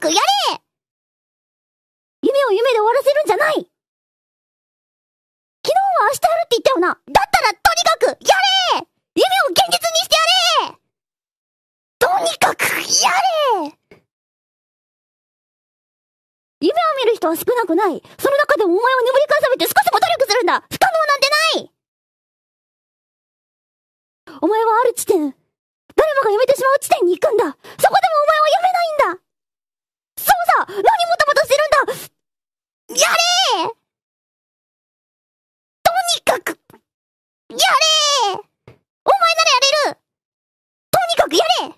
くやれ夢を夢で終わらせるんじゃない昨日は明日あるって言ったよなだったらとにかくやれ夢を現実にしてやれとにかくやれ夢を見る人は少なくない。その中でもお前を眠りかさめて少しも努力するんだ不可能なんてないお前はある地点、誰もがやめてしまう地点に行くんだそこで别人。